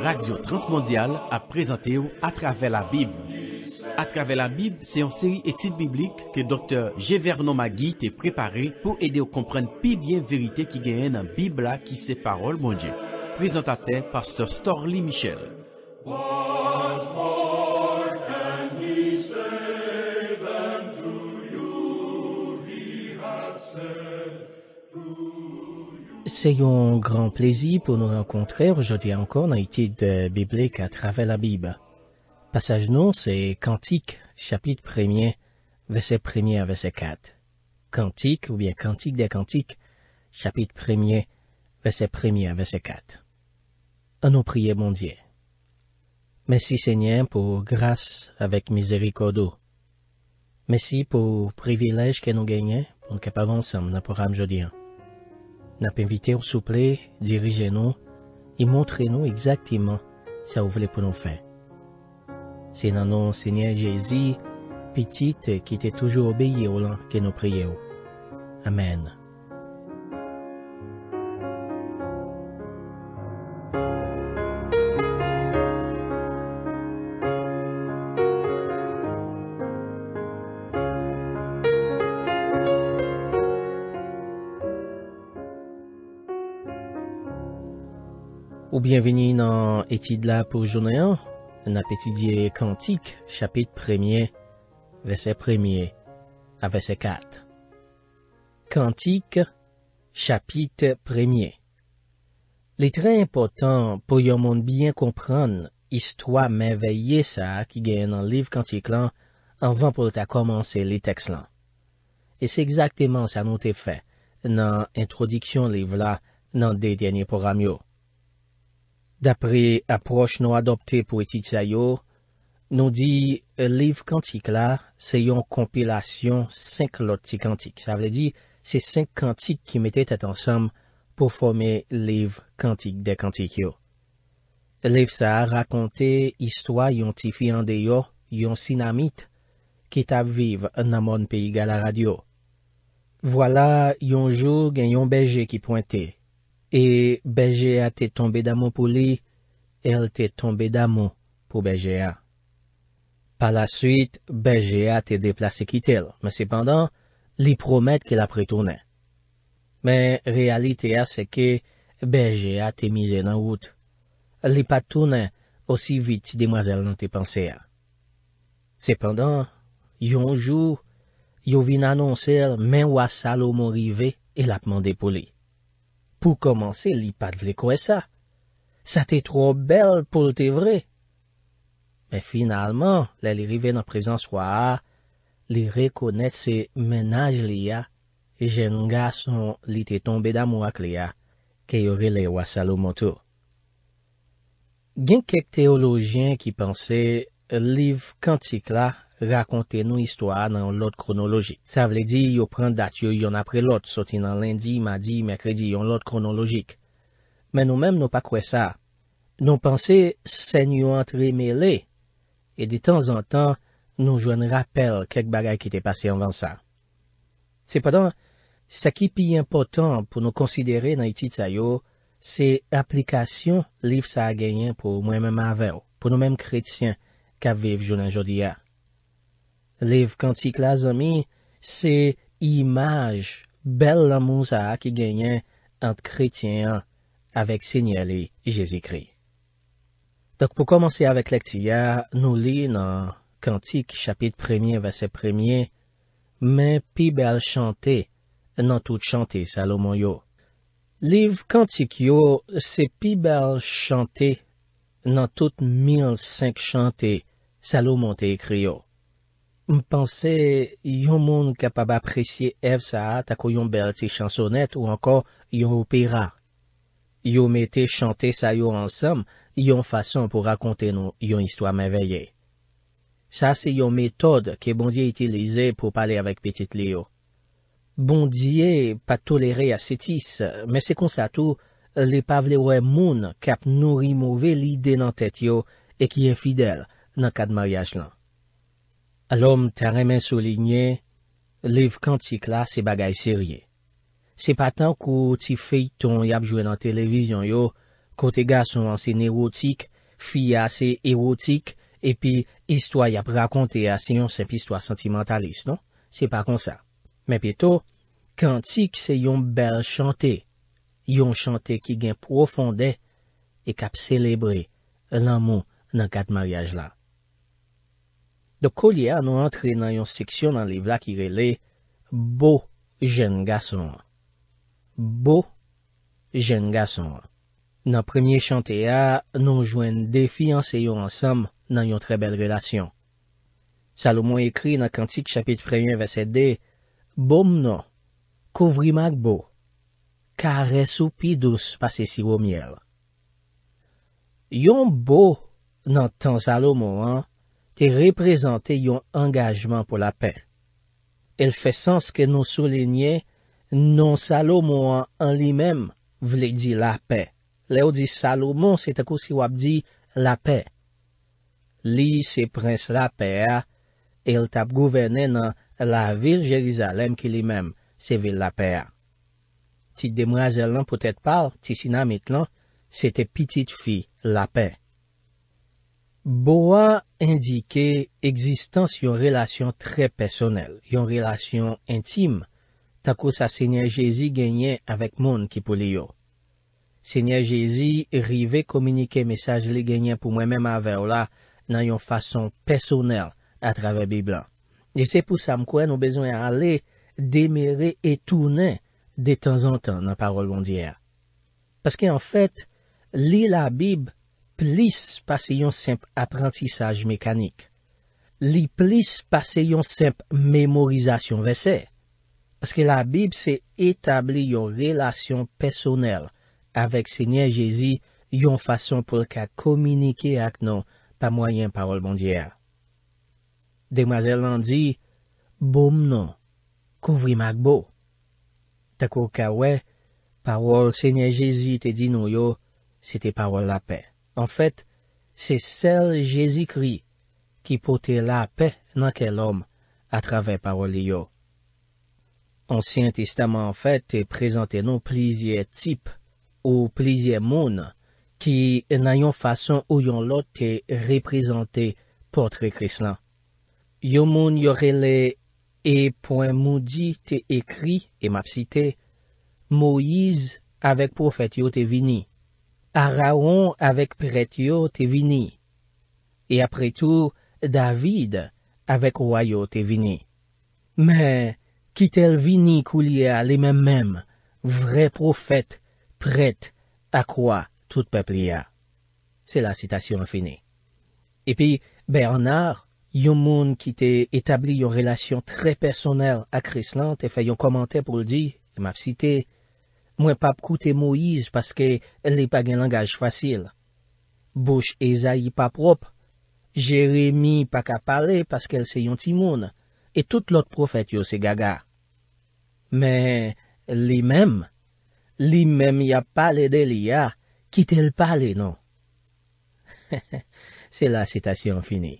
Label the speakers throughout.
Speaker 1: Radio Transmondial a prezante ou Atrave la Bib Atrave la Bib, se yon seri etite biblike ke Dr. Gevernon Magui te prepare pou ede ou komprenne pi bien verite ki genyen an Biblia ki se parol mounje Prezentate Pastor Storlie Michel Mounje c'est un grand plaisir pour nous rencontrer aujourd'hui encore dans l'étude biblique à travers la Bible. Passage non, c'est Cantique, chapitre 1 verset 1 à verset 4. Cantique, ou bien Cantique des Cantiques, chapitre 1 verset 1 à verset 4. À nos prier, mon Dieu. Merci Seigneur pour grâce avec miséricorde. Merci pour privilège que nous gagnons pour nous capables ensemble dans le programme aujourd'hui. N ap evite ou souple dirije nou e montre nou exaktiman sa ou vle pou nou fe. Se nan nou, Seigneur Jezi, pitite ki te toujou obeye ou lan ke nou priye ou. Amen. Bienveni nan etid la pou jounayan, nan apetidye Kantik, chapit premye, vese premye, a vese kat. Kantik, chapit premye. Li tre important pou yon moun bien kompran, istwa men veye sa ki gen nan liv Kantik lan, anvan pou ta komanse li teks lan. E se exakteman sa nou te fe, nan introdiksyon liv la nan dedenye pou ramyo. Dapre aproche nou adopte pou eti tsa yo, nou di euh, liv kantik la se yon kompilasyon 5 lot ti kantik. Sa vle di se 5 kantik ki mette tet ansam pou fome liv kantik de kantik yo. Liv sa rakonte histwa yon tifi andeyo, yon sinamit, ki tap viv nan moun peyi gala radio. Vwala yon joug en yon belge ki pointe. E Belgea te tombe damon pou li, el te tombe damon pou Belgea. Pa la suite, Belgea te deplase kitel, men sepandan, li promette ke la pretounen. Men realite a seke, Belgea te mize nan wout. Li patounen osi vit si demwazel nan te panse a. Sepandan, yonjou, yo vin anonser men wasa lo morive, el apmande pou li. pou komanse li pat vle kwe sa. Sa te tro bel pou te vre. Men finalman, la li rive nan prezans waa, li rekonet se menaj li ya, jen nga son li te tombe da mou ak li ya, ke yore le wa salo mwotou. Gen kek teologyen ki panse, liv kantik la, rakonte nou istwa nan yon lot kronolojik. Sa vle di yo pren dat yo yon apre lot, soti nan lendi, madi, mekredi, yon lot kronolojik. Men nou men nou pa kwe sa. Nou panse sen yo antre mele, e di tan zan tan nou jwen rapel kek bagay ki te pase anvan sa. Se padan, sa ki pi important pou nou konsidere nan iti tsa yo, se aplikasyon liv sa a genyen pou mwen men ma ven, pou nou men kretisyen ka vive jounan jodi ya. Liv kantik la zomi, se imaj bel la mouza ki genyen ant kretyen avèk sinyali Jezikri. Dok pou komanse avèk lèk ti ya, nou li nan kantik chapit premye vè se premye, men pi bel chante nan tout chante salo moun yo. Liv kantik yo, se pi bel chante nan tout mil senk chante salo moun te krio. M'pense, yon moun kap ap apresye ev sa a tako yon bel ti chansonet ou anko yon opera. Yon mete chante sa yo ansam, yon fason pou rakonte yon histwa m'enveye. Sa se yon metode ke bondye itilize pou pale avèk petite le yo. Bondye pa tolere asetis, mè se konsato, le pavle wè moun kap nou rimove li denan tet yo e ki enfidel nan kad maryaj lan. Alom tarèmen soligne, liv kantik la se bagay serye. Se pa tan kou ti feyton yap jwè nan televizyon yo, kote ga son ansen erotik, fi ase erotik, epi histwa yap rakonte ase yon sempi stwa sentimentalist, non? Se pa kon sa. Men pieto, kantik se yon bel chante, yon chante ki gen profonde, e kap selebrè lanmou nan katmaryaj la. do kolye a nou antre nan yon siksyon nan liv la ki rele, bo jen gason. Bo jen gason. Nan premye chante a, nou jwen defi anseyon ansam nan yon trebel relasyon. Salomo ekri nan kantik chapit premyen ve sede, bom nou, kouvri mag bo, ka resou pi dous pase si wou miel. Yon bo nan tan Salomo an, te reprezentè yon engajman pou la pe. El fe sens ke nou solenye, non Salomon an li mem vle di la pe. Le ou di Salomon, se te kousi wap di la pe. Li se prens la pe, el tap gouvene nan la vil Jerizalem ki li mem se vil la pe. Tit de mwazel nan potet pal, tit sinan mit lan, se te pitit fi la pe. Bo a indike egzistans yon relasyon tre personel, yon relasyon intime, tako sa Senyer Jezi genye avèk moun ki pou li yo. Senyer Jezi rive komunike mesaj li genye pou mwen mèm avè o la nan yon fason personel atrave Bibla. E se pou sa mkwen, nou bezon an ale demere etounen de tan zan tan nan parol bondyer. Paske an fèt, li la Bib plis pa se yon semp aprentisaj mekanik. Li plis pa se yon semp memorizasyon vese. Aske la Bib se etabli yon relasyon pesonel avek Senye Jezi yon fason pou ka komunike ak nou pa mwayen parol bondyer. Demazel nan di, boum nou, kouvri mak bo. Tako ka we, parol Senye Jezi te di nou yo, se te parol la pey. En fèt, se sel Jezikri ki pote la pe nan ke lom a travè paroli yo. Ansyen testama en fèt te prezante nou plizye tip ou plizye moun ki nan yon fason ou yon lot te reprezante potre krislan. Yo moun yorele e poen moun di te ekri, e map site, Moiz avèk profet yo te vini. Araon avek pretyo te vini. E apre tou, David avek royo te vini. Me, ki tel vini kou liya li men menm, vre profet, prete, akwa tout pepli ya. Se la sitasyon fini. E pi, be an ar, yon moun ki te etabli yon relasyon tre personel a Krislan, te fay yon komante pou li di, e map site, mwen pap koute Moïse paske el li pa gen langaj fasil. Bouch e za yi pa prop, Jeremie pa ka pale paske el se yon timoun, e tout lot profet yo se gaga. Me, li mem, li mem ya pale de li ya, kite l pale non. Se la sitasyon fini.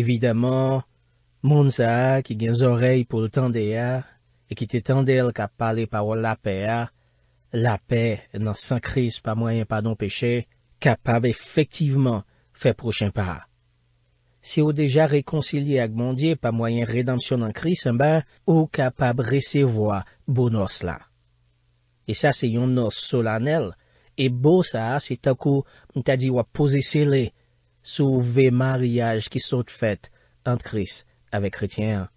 Speaker 1: Evidaman, moun sa ki gen zorey pou l tan de ya, E ki te tendel ka pale pa ou la pe a, la pe nan san kris pa mwayen pa don peche, kapab efektiveman fe prochen pa. Se ou deja rekoncilie ag mondye pa mwayen redansyon nan kris, ou kapab resevoa bonos la. E sa se yon nos solanel, e bo sa se takou mta di wapose se le sou ve marijaj ki sot fet ant kris ave kretyen an.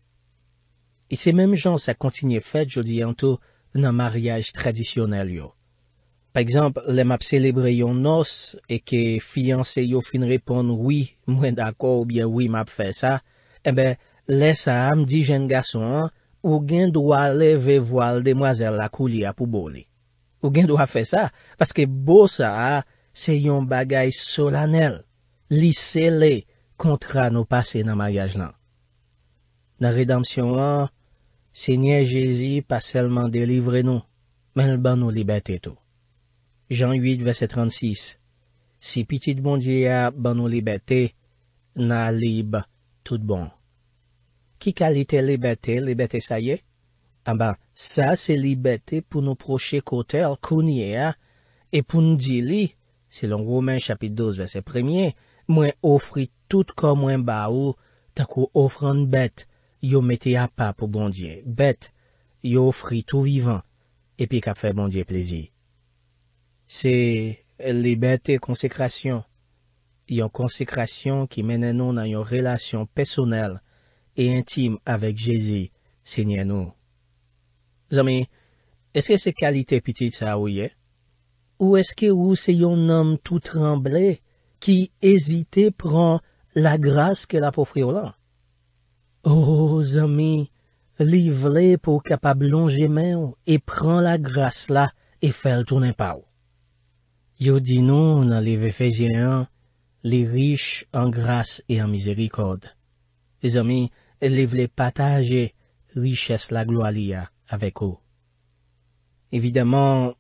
Speaker 1: Ise menm jan se kontinye fet jodi an tou nan maryaj tradisyonel yo. Pa ekzamp, le map celebre yon nos e ke fianse yo fin repon wii mwen dako ou bien wii map fe sa, ebe, lesa am di jen gason ou gen dwa leve voal demwazel la kou li apou bo li. Ou gen dwa fe sa, paske bo sa se yon bagay solanel li se le kontra nou pase nan maryaj lan. Nan redansyon an, se nye Jezi pa selman de livre nou, men l ban nou libette tou. Jan 8, verset 36. Si pitit bondye a ban nou libette, nan libe tout bon. Ki kalite libette, libette sa ye? A ah ban, sa se libette pou nou proche kote al kounye a, e pou ndi li, se lon roumen chapit 12, verset 1, mwen ofri tout kon mwen ba ou, takou ofran bette, yo mette a pa pou bondye, bet, yo ofri tou vivan, epi kap fè bondye plezi. Se libetè konsekrasyon, yon konsekrasyon ki menen nou nan yon relasyon pesonel e intim avèk Jezi, se nyen nou. Zami, eske se kalite pitit sa ou ye? Ou eske ou se yon nam tout tremble ki ezite pran la gras ke la pou friola? O, oh, zami, li vle pou kapab longe men ou, e pran la grase la, e fel tonen pa ou. Yo di nou nan li ve fezi an, li riche an grase e an mizerikode. E zami, li vle pataje liches la gloalia avek ou. Evideman,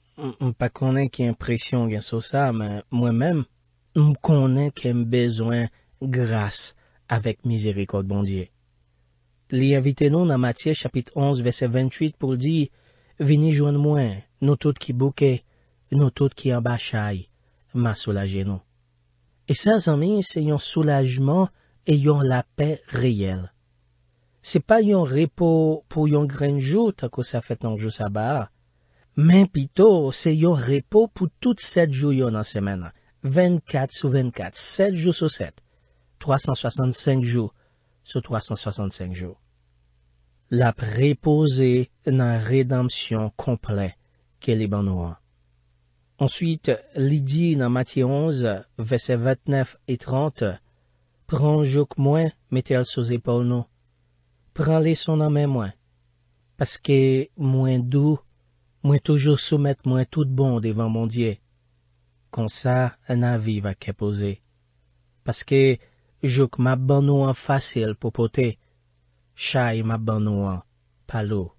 Speaker 1: m pa konen ki impresyon gen so sa, men mwen men, m konen ki m bezwen grase avek mizerikode bondye. Li evite nou nan Matye chapit 11 vese 28 pou li di, Vini joun mwen, nou tout ki bouke, nou tout ki ambachay, ma soulaje nou. E sa zanmi, se yon soulajman e yon la pe reyel. Se pa yon repo pou yon grenjouta ko se afet nan jou sabar, men pito, se yon repo pou tout set jou yon nan semen. 24 sou 24, 7 jou sou 7, 365 jou. sou 365 jou. La repose nan redansyon komple, ke li ban ou an. Ansyit, li di nan mati 11, vese 29 et 30, pran jok mwen metel sou zepol nou. Pran li son anmen mwen. Paske mwen dou, mwen toujou soumet mwen tout bon devan mondye. Kon sa, nan vi va ke pose. Paske, Jouk m'a banouan fasil pou pote, chay m'a banouan palou.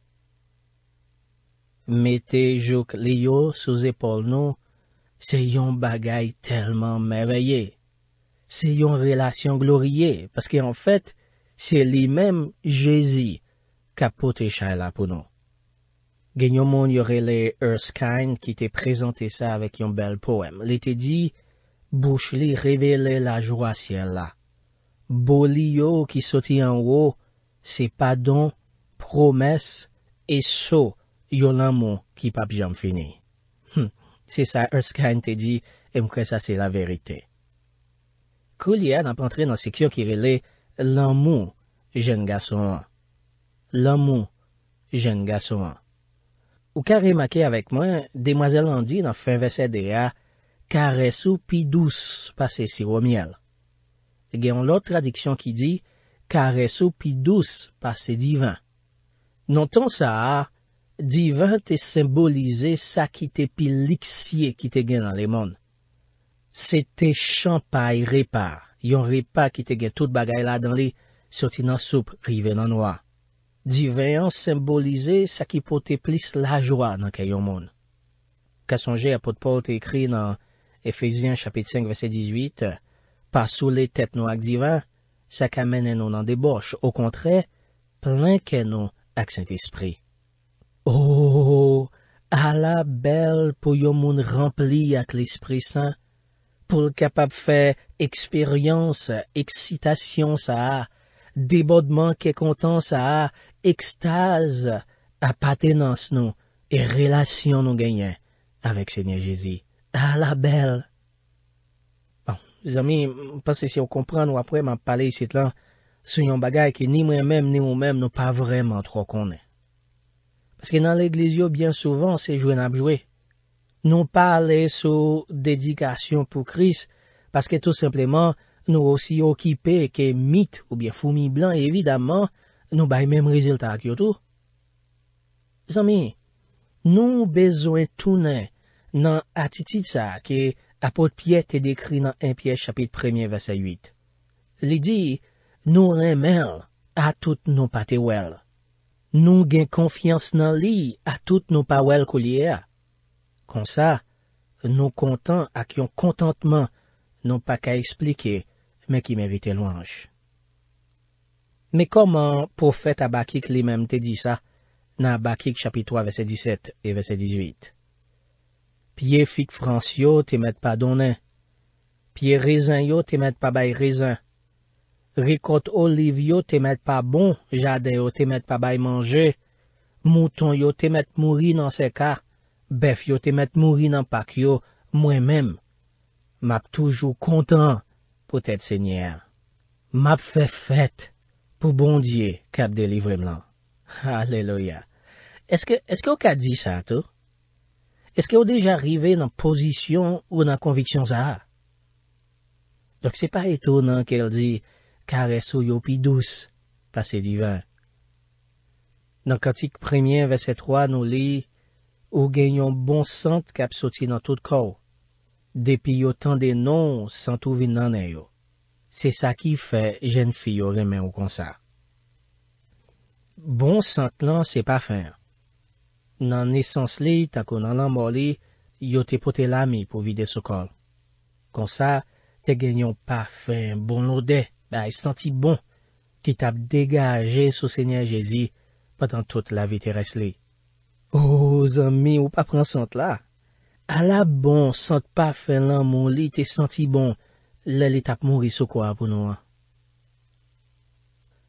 Speaker 1: Mete jouk li yo sou zepol nou, se yon bagay telman m'eveye. Se yon relasyon glorie, paske an fet, se li menm jezi ka pote chay la pou nou. Gen yon moun yore le Earthkind ki te prezante sa avek yon bel poem. Li te di, bouch li revele la jwa siel la. Boli yo ki soti an wo, se padon, promes, e so, yo lanmou ki pap jom fini. Hmm, se sa Erskine te di, em kwen sa se la verite. Kou li an ap antre nan sekyon ki rele, lanmou, jen gaso an. Lanmou, jen gaso an. Ou kare make avek mwen, demwazel an di nan fin vese de a, kare sou pi douz pase si womiel. E gen yon lot tradiksyon ki di, kare sou pi dous pa se divan. Non ton sa a, divan te simbolize sa ki te pi liksye ki te gen nan le moun. Se te champay repa, yon repa ki te gen tout bagay la dan li, soti nan soup rive nan waa. Divan yon simbolize sa ki pote plis la jwa nan ke yon moun. Kasonger apotpou te ekri nan Efesien chapit 5 vese 18, Pasou le tep nou ak divan, sak amene nou nan deboche. Ou kontre, plenke nou ak sent espri. Ou, oh, ala bel pou yon moun rempli ak l'espri san, pou l'kapap fe eksperyans, eksitasyon sa a, debodman ke kontan sa a, ekstaz, apatenans nou, e relasyon nou genyen, avek se nye jezi. Ala bel! Zami, pasè si yo kompran nou apreman pale yisit lan, sou yon bagay ki ni mwen menm, ni mwen menm nou pa vreman tro konen. Paseke nan l'eglizyo, byen souvan, se jwen apjwe. Nou pale sou dedikasyon pou kris, paske tout sepleman, nou osi okipe ke mit ou byen fumi blan, evidaman, nou bay menm rezultat ki otou. Zami, nou bezwen tounen nan atiti tsa ki A potpye te dekri nan enpye chapit premiye vese yuit. Li di, nou renmel a tout nou pa te wèl. Nou gen konfians nan li a tout nou pa wèl kou liè a. Kon sa, nou kontan ak yon kontantman nou pa ka eksplike men ki mè vitè louanj. Me koman pou fèt a bakik li menm te di sa nan a bakik chapit 3 vese 17 e vese 18? Piye fik frans yo te met pa donen. Piye rezin yo te met pa bay rezin. Rikot oliv yo te met pa bon jade yo te met pa bay manje. Mouton yo te met mouri nan se ka. Bef yo te met mouri nan pak yo mwen menm. Map toujou kontan pou tèt se nyer. Map fè fèt pou bondye kap delivre mlan. Aleloya. Eske o ka di sa tou? Eske ou deja rive nan pozisyon ou nan konviksyon zaha? Dok se pa etou nan ke el di, ka resou yo pi dous, pa se divan. Nan kantik premiyen vese 3 nou li, ou genyon bon sant kap soti nan tout kou, depi yo tan de non sant ouvi nan eyo. Se sa ki fe jen fi yo remen ou konsa. Bon sant lan se pa fin an. nan nesans li, tako nan lanmou li, yo te pote lami pou vide sou kol. Kon sa, te genyon parfem bon nou de, ba e santi bon, ki tap degaje sou Senya Jezi padan tout la viteres li. O, oh, zanmi, ou pa pransant la? A la bon, sante parfem lanmou li, te santi bon, le li tap mouri sou kwa pou nou an.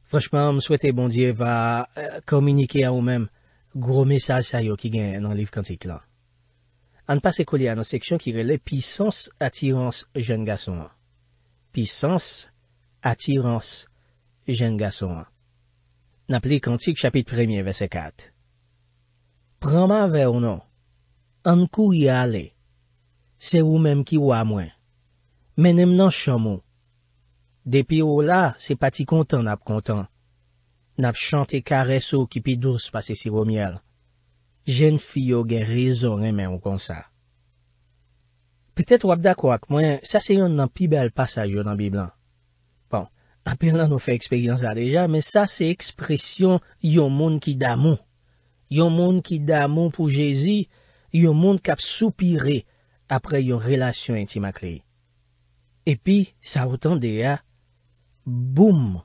Speaker 1: Franchman, m souete bondye va kominike a ou menm, Gro mesaj sa yo ki gen nan liv kantik lan. An pas ekoli an an seksyon ki rele Pisans, Atirans, Jen Gason. Pisans, Atirans, Jen Gason. Nap li kantik chapit premye vese kat. Prama ve ou nan. An kou y ale. Se ou mem ki wwa mwen. Men em nan chanmou. Depi ou la, se pati kontan ap kontan. nap chante ka reso ki pi dous pase si womiel. Jen fiyo gen rezon en men w kon sa. Petet wap da kwa ak mwen, sa se yon nan pi bel pasaje nan Biblan. Bon, apen lan nou fe eksperyans la deja, men sa se ekspresyon yon moun ki da moun. Yon moun ki da moun pou Jezi, yon moun kap soupire apre yon relasyon intima kli. E pi, sa wotan de ya, boum,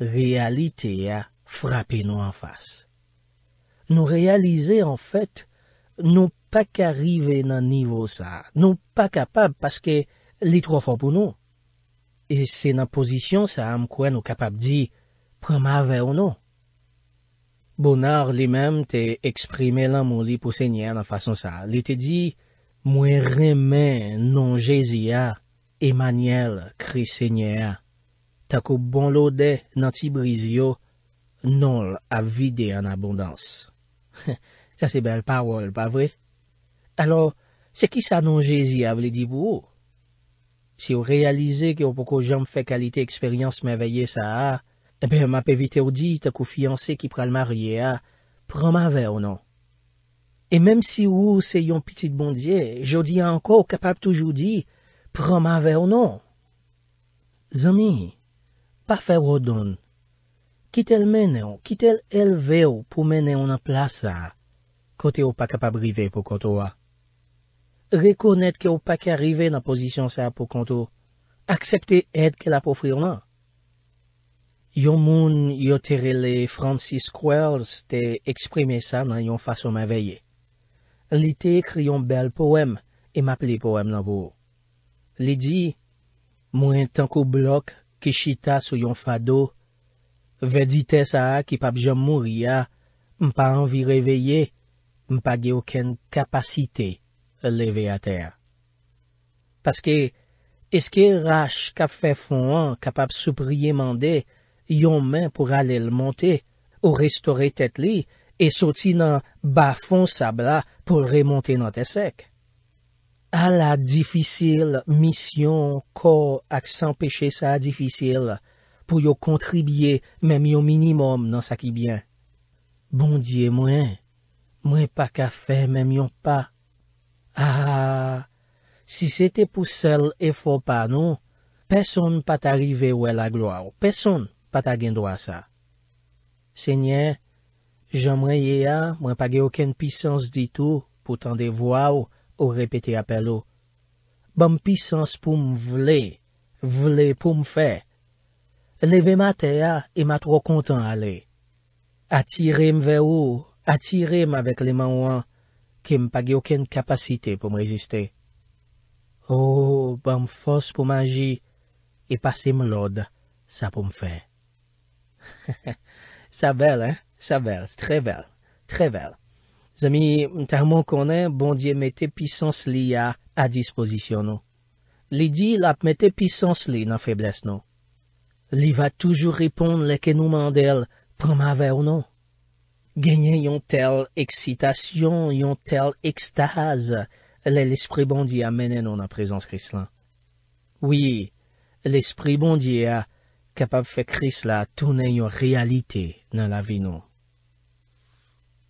Speaker 1: realite a frape nou an fase. Nou realize an fete, nou pa ka rive nan nivou sa, nou pa kapab, paske li tro fapou nou. E se nan posisyon sa, am kwen nou kapab di, prama ave ou nou. Bonar li mem te eksprime lan moun li pou se nye an an fason sa. Li te di, mwen remen nan jese a, emanel kri se nye a, tak ou bon lode nan ti bris yo, non l ap vide an abondans. Sa se bel parol, pa vre? Alo, se ki sa nan jezi avle di pou ou? Si ou realize ki ou pokou jom fe kalite eksperyans mè veye sa a, ebe, eh m ap evite ou di tak ou fianse ki pral marye a, pran ma ve ou non. E menm si ou se yon pitit bondye, jo di anko ou kapab toujou di, pran ma ve ou non. Zami, pa fè wò don. Kitèl menè wò, kitèl elve wò pou menè wò nan plas la, kote wò pa kapab rive pou konto wò. Rekonèt ke wò pa ka rive nan pozisyon sa pou konto, aksepte et ke la pou frir nan. Yon moun yotere le Francis Quirls te eksprime sa nan yon fasyon ma veye. Li te ekri yon bel poem, e map li poem nan wò. Li di, mwen tankou blok, Kishita sou yon fado, ve di te sa a ki pap jom mouri a, mpa anvi reveye, mpa ge oken kapasite leve a ter. Paske, eske rash kap fe fon an kapap sou priye mande yon men pou ale l monte ou restore tet li e soti nan ba fon sab la pou remonte nan te sek? A la difisil misyon ko ak san peche sa difisil pou yo kontribye menmyon minimum nan sa ki byen. Bon diye mwen, mwen pa kafe menmyon pa. Ha ha ha, si se te pou sel e fo pa nou, peson pa ta rive ou e la gloa ou, peson pa ta gen do a sa. Senye, jom re ye a, mwen pa ge oken pisans di tou pou tan de voa ou, Ou repete apel ou. Bon pisans pou m vle, vle pou m fe. Leve ma te a, e ma tro kontan ale. Atirem ve ou, atirem avek le man wan, ke m page oken kapasite pou m reziste. Ou, oh, bon fos pou manji, e pase m lod, sa pou m fe. Sa bel, sa bel, tre bel, tre bel. Zemi, tanman konen, bondye mette pisans li a a dispozisyon nou. Li di la ap mette pisans li nan febles nou. Li va toujou ripon leke nou mandel prama ve ou nou. Genyen yon tel eksitasyon, yon tel ekstase, le l'esprit bondye a menen nou nan prezons kris lan. Oui, l'esprit bondye a kapab fe kris la tonen yon realite nan la vi nou.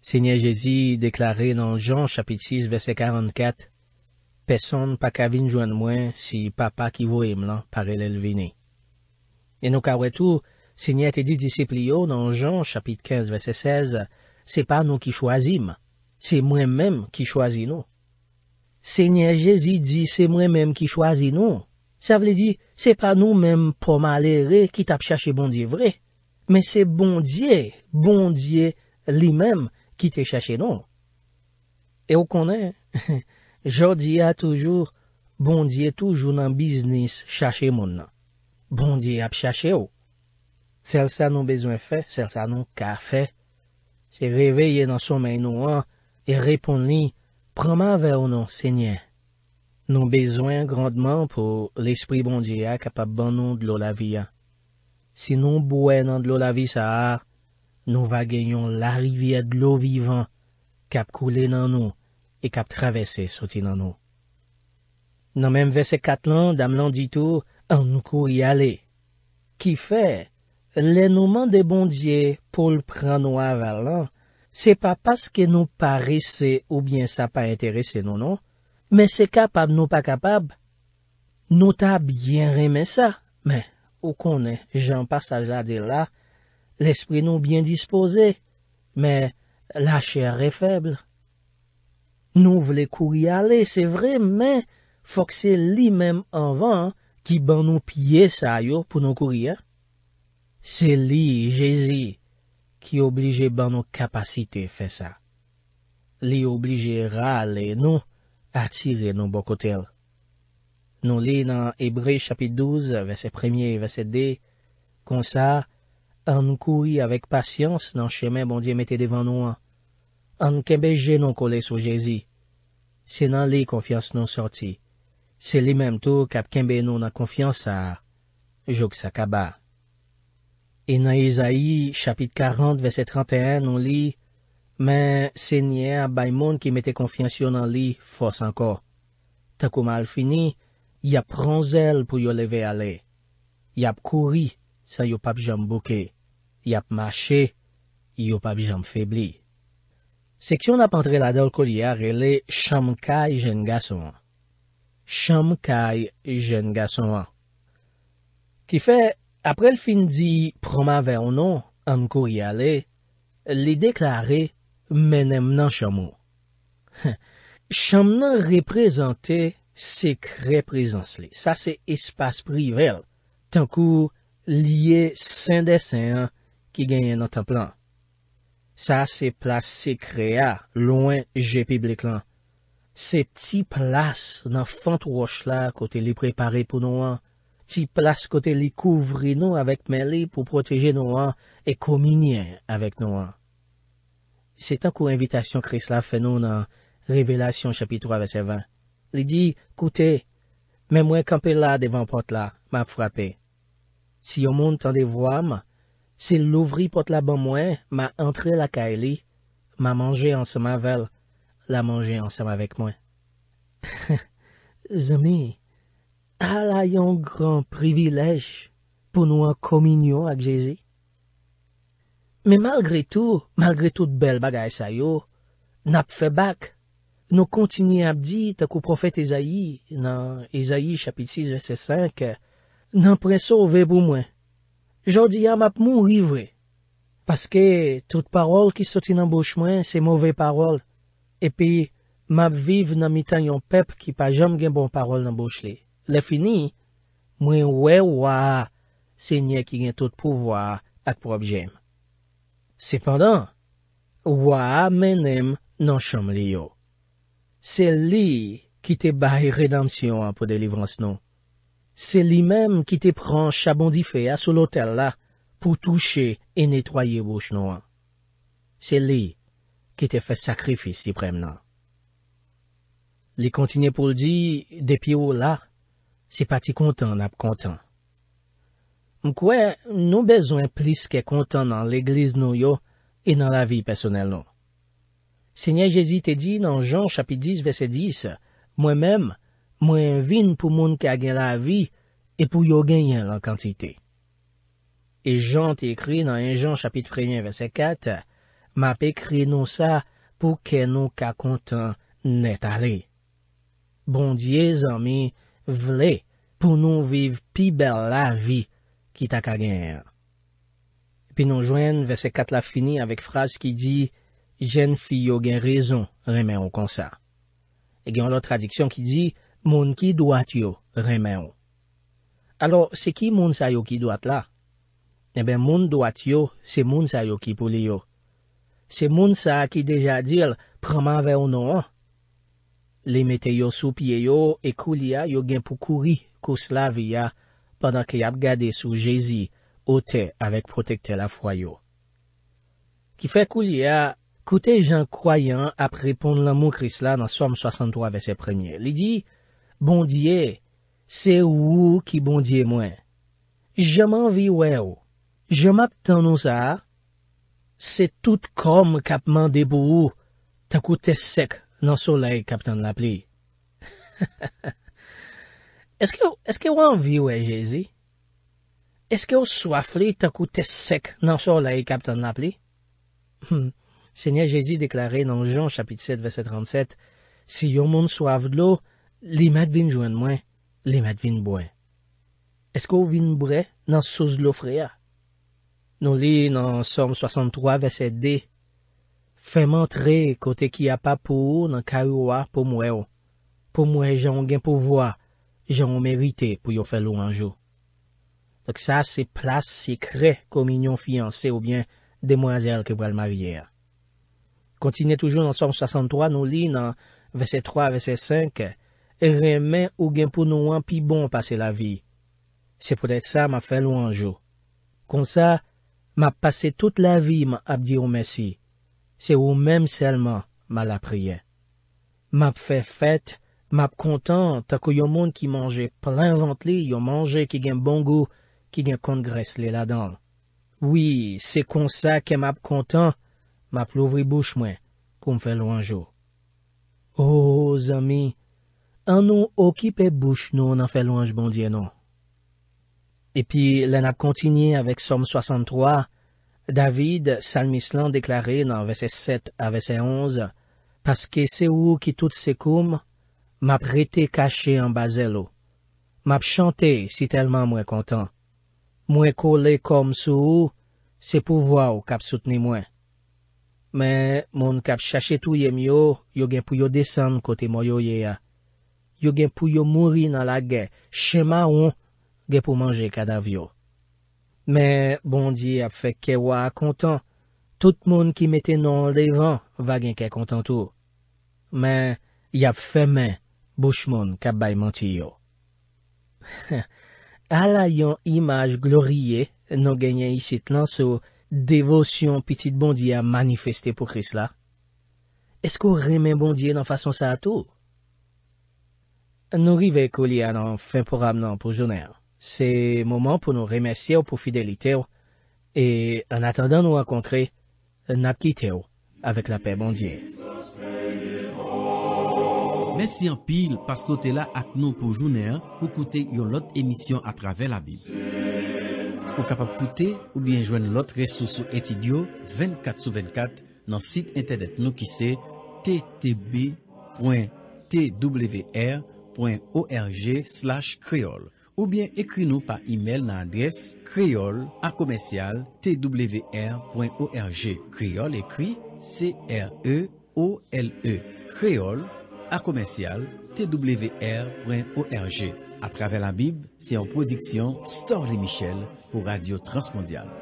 Speaker 1: Se nye je di deklare nan jan chapit 6 vese 44, pe son pa kavin jwenn mwen si papa ki vo em lan parel el vini. E nou kawetou, se nye te di disiplio nan jan chapit 15 vese 16, se pa nou ki chwazim, se mwen menm ki chwazi nou. Se nye je di di se mwen menm ki chwazi nou, sa vle di se pa nou menm pou malere ki tap chache bondye vre, men se bondye, bondye li menm, ki te chache nou. E ou konen, jodi a toujou, bondye toujou nan biznis chache moun nan. Bondye ap chache ou. Sèl sa nou bezwen fè, sèl sa nou ka fè. Se veveyen nan somen nou an, e repon li, praman vey ou nou se nye. Nou bezwen grandman pou l'espri bondye a kapap ban nou dlo la vi a. Si nou bouen nan dlo la vi sa a, Nou va genyon la rivye d'lo vivan kap koule nan nou e kap travesse soti nan nou. Nan menm ve se kat lan, dam lan di tou, an nou kou y ale. Ki fe, le nouman de bondye pou l'pran nou avalan, se pa paske nou pa rese ou bien sa pa interese nou non, men se kapab nou pa kapab, nou ta bien reme sa, men ou konen jan pasajade la, L'esprit nou byen dispose, men la chère e feble. Nou vle kouri ale, se vremen, fok se li menm anvan, ki ban nou pye sa yo pou nou kouri. Se li, jezi, ki oblije ban nou kapasite fe sa. Li oblije rale, nou atire nou bokotel. Nou li nan Ebre chapit 12, vese premier, vese de, konsa, An koui avek pasyans nan cheme bondye mette devan nou an. An kembe je nou kole sou jezi. Se nan li konfians nou sorti. Se li mem tou kap kembe nou nan konfians sa. Jouk sa kaba. E nan Ezaï chapit 40 vese 31 nou li, men se nye a bay moun ki mette konfians yo nan li fos anko. Takou mal fini, yap ranzel pou yo leve ale. Yap koui sa yo pap jambouke. Yap mache, yo pa bi janm febli. Seksyon ap entre la dol kol yarele, chanm kay jen gason an. Chanm kay jen gason an. Ki fe, apre l fin di promave anon, an kou yale, li deklare menem nan chanm ou. Chanm nan reprezenti, se kreprezans li. Sa se espas privel, tankou liye sen desen an ki genyen nan tan plan. Sa se plase se krea, loin jepi blek lan. Se ti plase nan fante roche la, kote li prepare pou nou an, ti plase kote li kouvri nou avèk me li pou proteje nou an e kominiè avèk nou an. Se tan kou invitation kres la fè nou nan Revelasyon chapitour avèk sevan, li di, koute, mè mwen kampe la devan pot la, mè frapè. Si yo moun tan devwa mè, Se louvri pot la ban mwen, ma antre la ka e li, ma manje ansama vel, la manje ansama vek mwen. Ha, zemi, al ayon gran privilej pou nou a kominyon ak jese. Me malgre tou, malgre tou t bel bagay sayo, nap fe bak, nou kontini ap di tak ou profet Ezaie nan Ezaie chapit 6 vese 5, nan preso ve bou mwen. Jodi yam ap moun rivre, paske tout parol ki soti nan bouch mwen se mouve parol, epi map viv nan mitan yon pep ki pa jom gen bon parol nan bouch li. Le fini, mwen we waa se nye ki gen tout pouvwa ak prob jem. Sepandan, waa menem nan chom li yo. Se li ki te baye redansyon an pou de livrans nou. Se li menm ki te pran chabon di fe a sou lotel la pou touche e netoye bouch nou an. Se li ki te fe sakrifis si prem nan. Li kontine pou li di, de pi ou la, se pati kontan ap kontan. Mkwen, nou bezon plis ke kontan nan l'egliz nou yo e nan la vi pesonel nou. Senye Jezi te di nan Jean chapit 10 ve se 10, mwen menm, mwen vin pou moun kage la vi, e pou yo genyen la kantite. E jan te kri nan en jan chapit premyen vese 4, ma pe kri nou sa pou ke nou ka kontan net ale. Bondye zanmi vle pou nou viv pi bel la vi, ki ta kage. Pi nou jwen vese 4 la fini avik fras ki di, jen fi yo gen rezon remen ou konsa. E gen la tradiksyon ki di, Moun ki doat yo, remen yo. Alo, se ki moun sa yo ki doat la? Eben, moun doat yo, se moun sa yo ki pou li yo. Se moun sa ki deja dil, praman ve o nou an. Li mete yo sou pie yo, e kou li ya, yo gen pou kouri, kous la vi ya, padan ki ap gade sou jezi, ote, avek protekte la fwa yo. Ki fe kou li ya, koute jan kwayan ap repon la moun kris la nan som 63 ve se premye. Li di... Bondye, se ou ki bondye mwen. Je m'envi we ou. Je m'ap ton nou sa. Se tout kom kapman debou ou. Takou te sek nan solei kapton la pli. Eske ou anvi we, Jezi? Eske ou swafli takou te sek nan solei kapton la pli? Hmm. Senye Jezi deklare nan Jean chapit 7, verset 37, Si yon moun swaf lo, Li mèd vin jwen mwen, li mèd vin bwen. Esko vin bre nan sos lo freya? Non li nan sòm 63 vese dè. Fèm antre kote ki apapou nan karoua pou mwè ou. Pou mwè jan gen pou vwa, jan mwè rite pou yo fè lou anjou. Lèk sa se plas se kre kominyon fianse ou bien demwazèl ke bral marye a. Kontine toujou nan sòm 63, non li nan vese 3 vese 5 a. E remen ou gen pou nou an pi bon pase la vi. Se pou det sa, ma fè lou anjou. Kon sa, ma pase tout la vi, ma ap di ou mesi. Se ou menm selman, ma la priye. Ma fè fèt, ma ap kontan, ta kou yo moun ki manje plin vant li, yo manje ki gen bon gou, ki gen kont gres li la dan. Oui, se kon sa ke ma ap kontan, ma ap lou vri bouch mwen, pou m fè lou anjou. Oh, zami! an nou okipe bouch nou nan fe louan jbondye nou. Epi, len ap kontinye avek som 63, David, salmis lan deklare nan vese 7 a vese 11, paske se ou ki tout se koum, map rete kache an bazel ou. Map chante si telman mwen kontan. Mwen kole kom sou ou, se pou waw kap soutne mwen. Men, moun kap chache tou ye myo, yo gen pou yo desen kote mwoyo ye a. yo gen pou yo mouri nan la gen, chema on, gen pou manje kadav yo. Men, bondye ap fekewa akontan, tout moun ki mette non levan, vagen kekontan tou. Men, yap femen, bouch moun kap bay manti yo. Ala yon imaj glorie, non genye isit lan sou, devosyon pitit bondye a manifesté pou kris la. Esko remen bondye nan fason sa atou? Nou rivek ou li anan finpour amenan pou jounen. Se mouman pou nou remesye ou pou fidelite ou, e anatandan nou akontre, nap kite ou, avek la pey bondye. Mesey anpil paskote la ak nou pou jounen, pou kote yon lot emisyon a trave la bi. Ou kapap kote, ou bien jwenn lot resosou etidyo, 24 sou 24, nan sit internet nou ki se, www.ttb.twr Ou bien ekri nou pa email nan adres kreolakomensialtwr.org Kreol ekri C-R-E-O-L-E Kreolakomensialtwr.org A travè la bib, se yon prodiksyon Storle Michel pou Radio Transmondial.